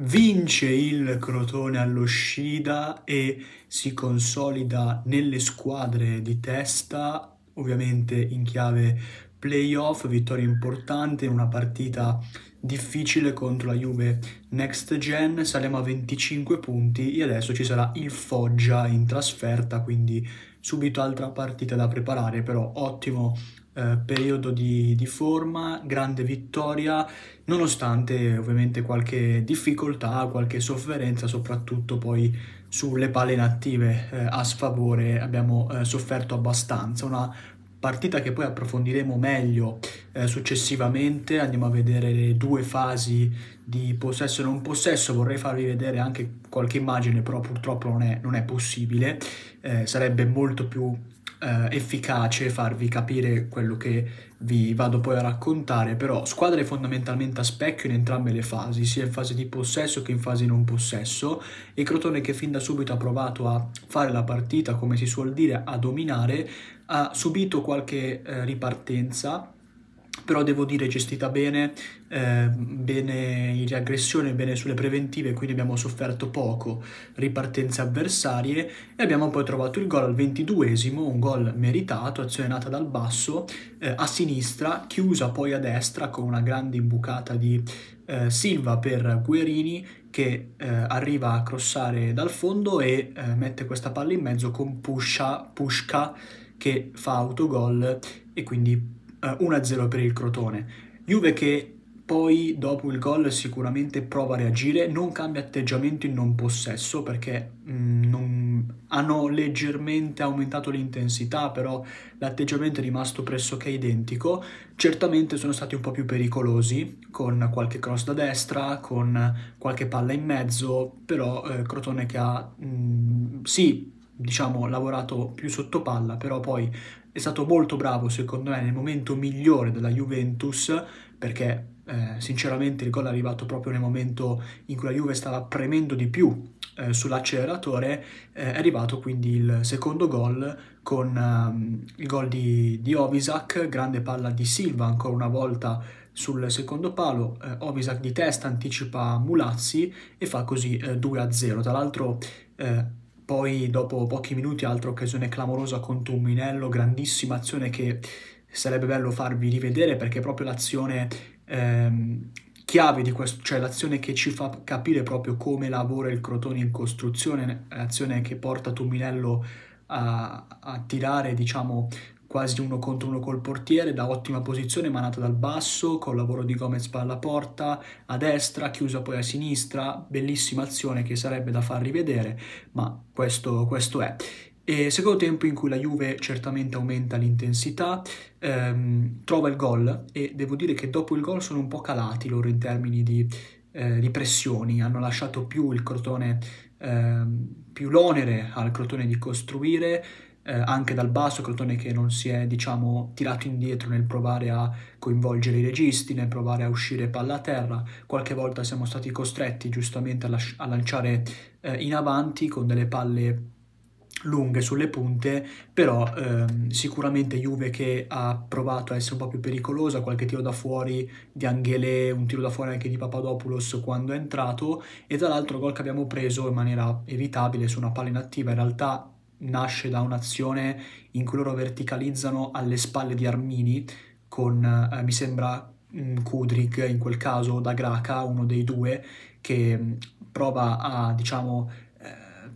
vince il Crotone allo Scida e si consolida nelle squadre di testa, ovviamente in chiave playoff, vittoria importante, una partita difficile contro la Juve Next Gen, saremo a 25 punti e adesso ci sarà il Foggia in trasferta, quindi subito altra partita da preparare, però ottimo eh, periodo di, di, forma, grande vittoria, nonostante ovviamente qualche difficoltà, qualche sofferenza, soprattutto poi sulle palle inattive eh, a sfavore abbiamo eh, sofferto abbastanza. Una partita che poi approfondiremo meglio eh, successivamente, andiamo a vedere le due fasi di possesso e non possesso, vorrei farvi vedere anche qualche immagine, però purtroppo non è, non è possibile, eh, sarebbe molto più eh, efficace farvi capire quello che vi vado poi a raccontare, però squadre fondamentalmente a specchio in entrambe le fasi, sia in fase di possesso che in fase non possesso, e Crotone che fin da subito ha provato a fare la partita, come si suol dire, a dominare, ha subito qualche eh, ripartenza però devo dire gestita bene, eh, bene in riaggressione, bene sulle preventive, quindi abbiamo sofferto poco ripartenze avversarie e abbiamo poi trovato il gol al 22esimo, un gol meritato, azione nata dal basso, eh, a sinistra, chiusa poi a destra con una grande imbucata di eh, Silva per Guerini che eh, arriva a crossare dal fondo e eh, mette questa palla in mezzo con Pusha, Pushka che fa autogol e quindi 1-0 eh, per il Crotone. Juve che poi dopo il gol sicuramente prova a reagire, non cambia atteggiamento in non possesso perché mh, mm, non... hanno leggermente aumentato l'intensità, però l'atteggiamento è rimasto pressoché identico. Certamente sono stati un po' più pericolosi con qualche cross da destra, con qualche palla in mezzo, però eh, Crotone che ha mh, mm, sì, diciamo, lavorato più sotto palla, però poi è stato molto bravo, secondo me, nel momento migliore della Juventus, perché eh, sinceramente il gol è arrivato proprio nel momento in cui la Juve stava premendo di più eh, sull'acceleratore, eh, è arrivato quindi il secondo gol con um, il gol di, di Ovisak, grande palla di Silva ancora una volta sul secondo palo, eh, Ovisak di testa anticipa Mulazzi e fa così 2-0. Eh, Tra l'altro eh, poi dopo pochi minuti altra occasione clamorosa con Tumminello, grandissima azione che sarebbe bello farvi rivedere perché è proprio l'azione ehm, chiave di questo, cioè l'azione che ci fa capire proprio come lavora il Crotone in costruzione, l'azione che porta Tumminello a, a tirare diciamo quasi uno contro uno col portiere, da ottima posizione manata dal basso, col lavoro di Gomez palla porta, a destra, chiusa poi a sinistra, bellissima azione che sarebbe da far rivedere, ma questo, questo è. E secondo tempo in cui la Juve certamente aumenta l'intensità, ehm, trova il gol e devo dire che dopo il gol sono un po' calati loro in termini di, eh, di pressioni, hanno lasciato più il crotone, ehm, più l'onere al crotone di costruire, eh, anche dal basso, Crotone che non si è diciamo, tirato indietro nel provare a coinvolgere i registi, nel provare a uscire palla a terra, qualche volta siamo stati costretti giustamente a, a lanciare eh, in avanti con delle palle lunghe sulle punte, però ehm, sicuramente Juve che ha provato a essere un po' più pericolosa, qualche tiro da fuori di Anghele, un tiro da fuori anche di Papadopoulos quando è entrato e dall'altro gol che abbiamo preso in maniera evitabile su una palla inattiva, in realtà nasce da un'azione in cui loro verticalizzano alle spalle di Armini con, eh, mi sembra, mm, Kudrig in quel caso, da Graca, uno dei due, che mm, prova a, diciamo, eh,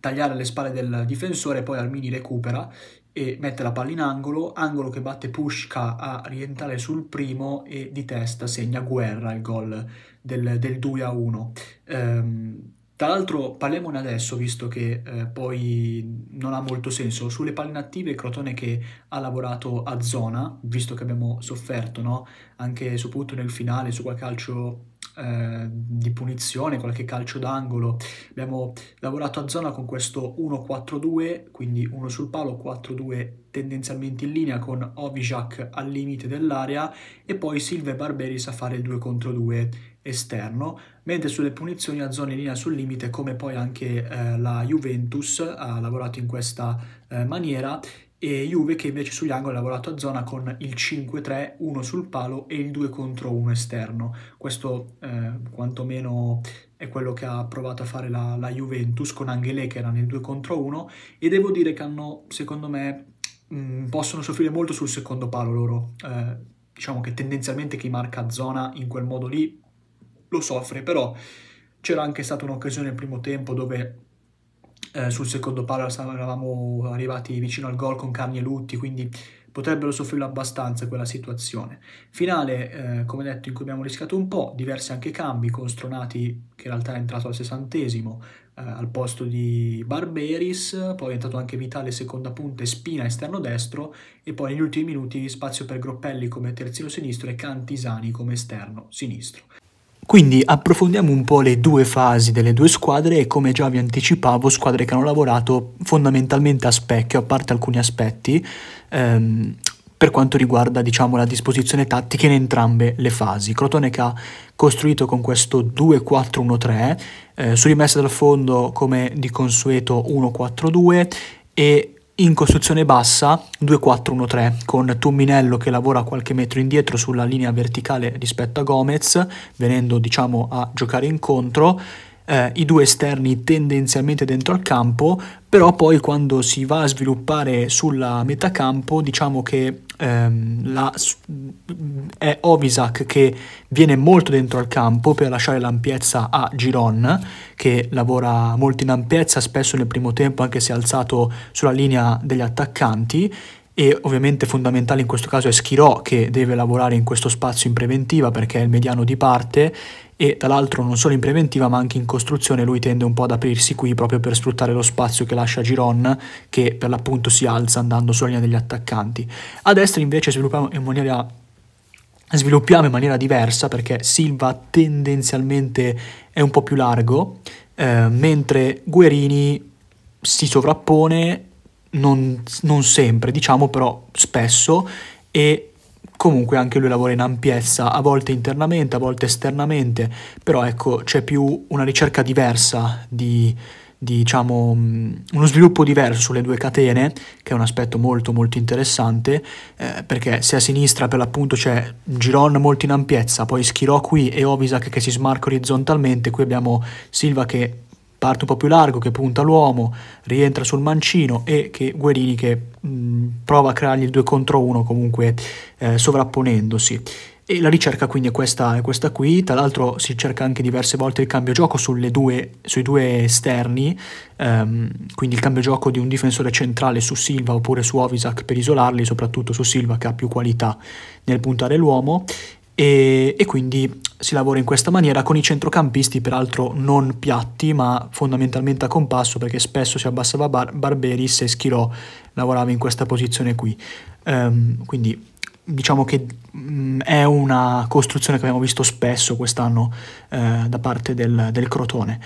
tagliare le spalle del difensore, poi Armini recupera e mette la palla in angolo, angolo che batte Pushka a rientrare sul primo e di testa segna Guerra il gol del, del 2 a 1. Ehm, tra l'altro parliamone adesso, visto che eh, poi non ha molto senso, sulle palline attive Crotone che ha lavorato a zona, visto che abbiamo sofferto, no? anche soprattutto nel finale, su quel calcio eh, di punizione, qualche calcio d'angolo. Abbiamo lavorato a zona con questo 1-4-2, quindi uno sul palo, 4-2 tendenzialmente in linea con Ovijak al limite dell'area e poi Silva e Barberis a fare il 2 contro 2 esterno, mentre sulle punizioni a zona in linea sul limite, come poi anche eh, la Juventus ha lavorato in questa eh, maniera, e Juve che invece sugli angoli ha lavorato a zona con il 5-3, 1 sul palo e il 2 contro 1 esterno. Questo eh, quantomeno è quello che ha provato a fare la, la Juventus con Anghele che era nel 2 contro 1 e devo dire che hanno, secondo me, mh, mm, possono soffrire molto sul secondo palo loro. Eh, diciamo che tendenzialmente chi marca a zona in quel modo lì lo soffre, però c'era anche stata un'occasione nel primo tempo dove eh, sul secondo palo eravamo arrivati vicino al gol con Carni e Lutti, quindi potrebbero soffrire abbastanza quella situazione. Finale, eh, come detto, in cui abbiamo rischiato un po', diversi anche cambi, con Stronati che in realtà è entrato al sessantesimo eh, al posto di Barberis, poi è entrato anche Vitale seconda punta e Spina esterno destro e poi negli ultimi minuti spazio per Groppelli come terzino sinistro e Cantisani come esterno sinistro. Quindi approfondiamo un po' le due fasi delle due squadre e come già vi anticipavo, squadre che hanno lavorato fondamentalmente a specchio, a parte alcuni aspetti, ehm, per quanto riguarda diciamo, la disposizione tattica in entrambe le fasi. Crotone che ha costruito con questo 2-4-1-3, eh, su rimessa dal fondo come di consueto 1-4-2 e in costruzione bassa 2-4-1-3 con Tumminello che lavora qualche metro indietro sulla linea verticale rispetto a Gomez venendo diciamo a giocare incontro eh, i due esterni tendenzialmente dentro al campo, però poi quando si va a sviluppare sulla metà campo diciamo che ehm, la, è Ovisac che viene molto dentro al campo per lasciare l'ampiezza a Giron che lavora molto in ampiezza, spesso nel primo tempo anche se è alzato sulla linea degli attaccanti e ovviamente fondamentale in questo caso è Schirò che deve lavorare in questo spazio in preventiva perché è il mediano di parte e tra l'altro non solo in preventiva ma anche in costruzione lui tende un po' ad aprirsi qui proprio per sfruttare lo spazio che lascia Giron che per l'appunto si alza andando sulla linea degli attaccanti. A destra invece sviluppiamo in maniera sviluppiamo in maniera diversa perché Silva tendenzialmente è un po' più largo, eh, mentre Guerini si sovrappone non, non sempre, diciamo però spesso e comunque anche lui lavora in ampiezza, a volte internamente, a volte esternamente, però ecco c'è più una ricerca diversa di, di, diciamo, mm, uno sviluppo diverso sulle due catene, che è un aspetto molto molto interessante, eh, perché se a sinistra per l'appunto c'è Giron molto in ampiezza, poi Schirò qui e Ovisac che si smarca orizzontalmente, qui abbiamo Silva che parte un po' più largo che punta l'uomo, rientra sul mancino e che Guerini che mh, prova a creargli il 2 contro 1 comunque eh, sovrapponendosi. E la ricerca quindi è questa, è questa qui, tra l'altro si cerca anche diverse volte il cambio gioco due, sui due esterni, ehm, quindi il cambio gioco di un difensore centrale su Silva oppure su Ovisac per isolarli, soprattutto su Silva che ha più qualità nel puntare l'uomo e, e quindi si lavora in questa maniera con i centrocampisti peraltro non piatti ma fondamentalmente a compasso perché spesso si abbassava Bar- Barberis e Schirò lavorava in questa posizione qui um, quindi diciamo che um, è una costruzione che abbiamo visto spesso quest'anno uh, da parte del, del, Crotone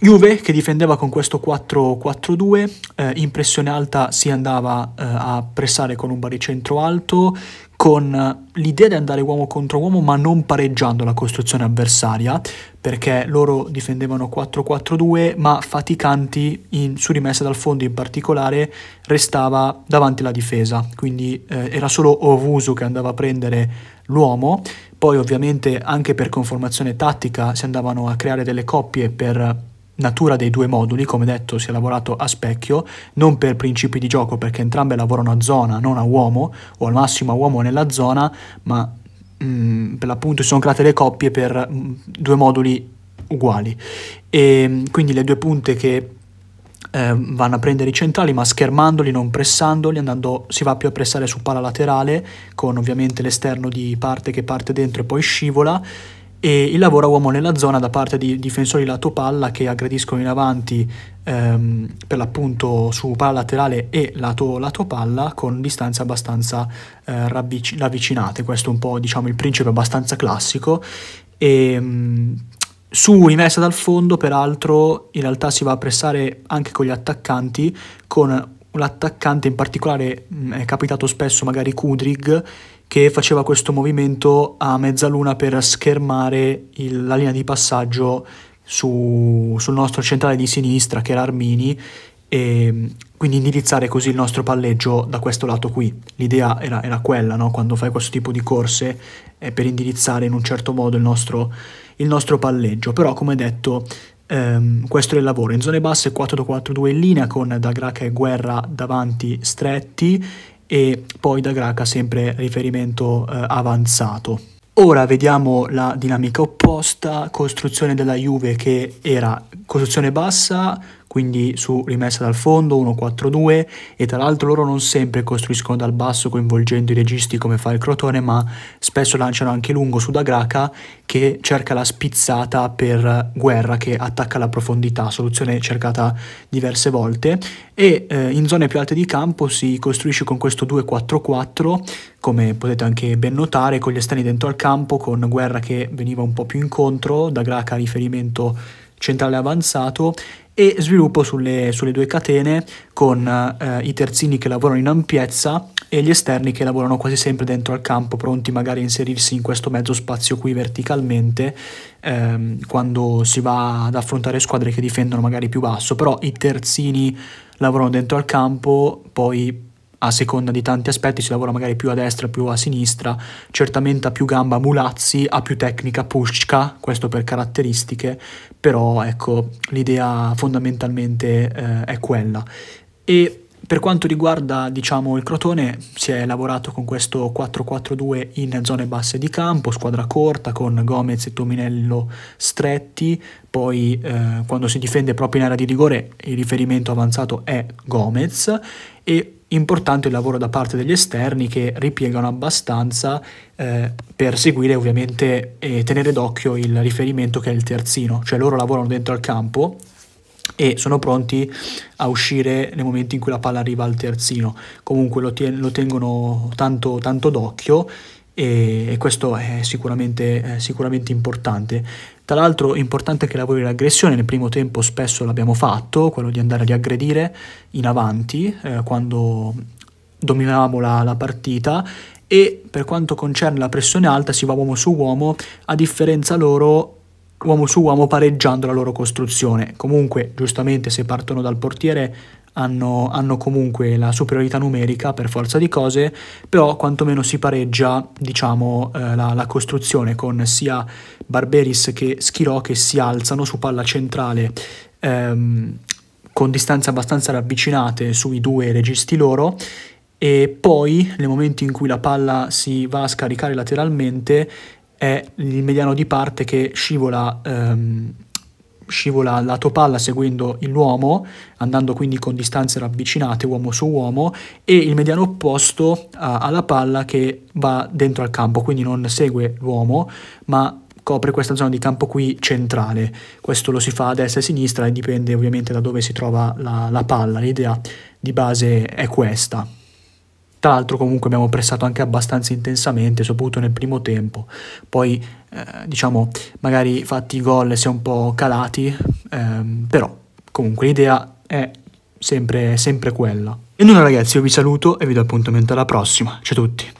Juve che difendeva con questo 4-4-2, uh, eh, in pressione alta si andava uh, a pressare con un baricentro alto, con l'idea di andare uomo contro uomo ma non pareggiando la costruzione avversaria perché loro difendevano 4-4-2 ma faticanti in, su rimessa dal fondo in particolare restava davanti la difesa quindi eh, era solo Ovusu che andava a prendere l'uomo poi ovviamente anche per conformazione tattica si andavano a creare delle coppie per natura dei due moduli, come detto si è lavorato a specchio, non per principi di gioco perché entrambe lavorano a zona, non a uomo, o al massimo a uomo nella zona, ma mh, mm, per l'appunto si sono create le coppie per mh, mm, due moduli uguali. E, mm, quindi le due punte che eh, vanno a prendere i centrali ma schermandoli, non pressandoli, andando, si va più a pressare su pala laterale con ovviamente l'esterno di parte che parte dentro e poi scivola e il lavoro a uomo nella zona da parte di difensori lato palla che aggrediscono in avanti ehm, per l'appunto su palla laterale e lato, lato palla con distanze abbastanza eh, ravvic- ravvicinate. Questo è un po' diciamo il principio abbastanza classico. E, ehm, mh, su rimessa dal fondo, peraltro, in realtà si va a pressare anche con gli attaccanti, con l'attaccante in particolare mh, mm, è capitato spesso magari Kudrig che faceva questo movimento a mezzaluna per schermare il, la linea di passaggio su, sul nostro centrale di sinistra che era Armini e mm, quindi indirizzare così il nostro palleggio da questo lato qui. L'idea era, era quella, no? quando fai questo tipo di corse, è per indirizzare in un certo modo il nostro, il nostro palleggio. Però, come detto, ehm, questo è il lavoro. In zone basse 4-4-2 in linea con Dagraca e Guerra davanti stretti e poi da Graca sempre riferimento eh, avanzato. Ora vediamo la dinamica opposta, costruzione della Juve che era costruzione bassa, quindi su rimessa dal fondo 1-4-2 e tra l'altro loro non sempre costruiscono dal basso coinvolgendo i registi come fa il Crotone ma spesso lanciano anche lungo su Dagraca che cerca la spizzata per guerra che attacca la profondità, soluzione cercata diverse volte e eh, in zone più alte di campo si costruisce con questo 2-4-4 come potete anche ben notare con gli esterni dentro al campo con guerra che veniva un po' più incontro, Dagraca riferimento centrale avanzato e sviluppo sulle, sulle due catene con eh, i terzini che lavorano in ampiezza e gli esterni che lavorano quasi sempre dentro al campo, pronti magari a inserirsi in questo mezzo spazio qui verticalmente ehm, quando si va ad affrontare squadre che difendono magari più basso, però i terzini lavorano dentro al campo, poi a seconda di tanti aspetti, si lavora magari più a destra, più a sinistra, certamente ha più gamba Mulazzi, ha più tecnica Pushka, questo per caratteristiche, però ecco, l'idea fondamentalmente eh, è quella. E per quanto riguarda diciamo, il Crotone, si è lavorato con questo 4-4-2 in zone basse di campo, squadra corta con Gomez e Tominello stretti, poi eh, quando si difende proprio in area di rigore il riferimento avanzato è Gomez e importante il lavoro da parte degli esterni che ripiegano abbastanza eh, per seguire ovviamente e tenere d'occhio il riferimento che è il terzino, cioè loro lavorano dentro al campo e sono pronti a uscire nel momento in cui la palla arriva al terzino, comunque lo, ten- lo tengono tanto, tanto d'occhio e, questo è sicuramente, eh, sicuramente importante. Tra l'altro è importante che lavori l'aggressione, nel primo tempo spesso l'abbiamo fatto, quello di andare ad aggredire in avanti eh, quando dominavamo la, la partita e per quanto concerne la pressione alta si va uomo su uomo, a differenza loro uomo su uomo pareggiando la loro costruzione. Comunque, giustamente, se partono dal portiere hanno, hanno, comunque la superiorità numerica per forza di cose, però quantomeno si pareggia diciamo, eh, la, la, costruzione con sia Barberis che Schirò che si alzano su palla centrale ehm, con distanze abbastanza ravvicinate sui due registi loro e poi nel momento in cui la palla si va a scaricare lateralmente è il mediano di parte che scivola ehm, scivola lato palla seguendo l'uomo, andando quindi con distanze ravvicinate uomo su uomo, e il mediano opposto a, alla palla che va dentro al campo, quindi non segue l'uomo, ma copre questa zona di campo qui centrale. Questo lo si fa a destra e a sinistra e dipende ovviamente da dove si trova la, la palla. L'idea di base è questa. Tra l'altro comunque abbiamo pressato anche abbastanza intensamente, soprattutto nel primo tempo. Poi eh, diciamo magari fatti i gol si è un po' calati, ehm, però comunque l'idea è sempre, sempre quella. E nulla ragazzi, io vi saluto e vi do appuntamento alla prossima. Ciao a tutti!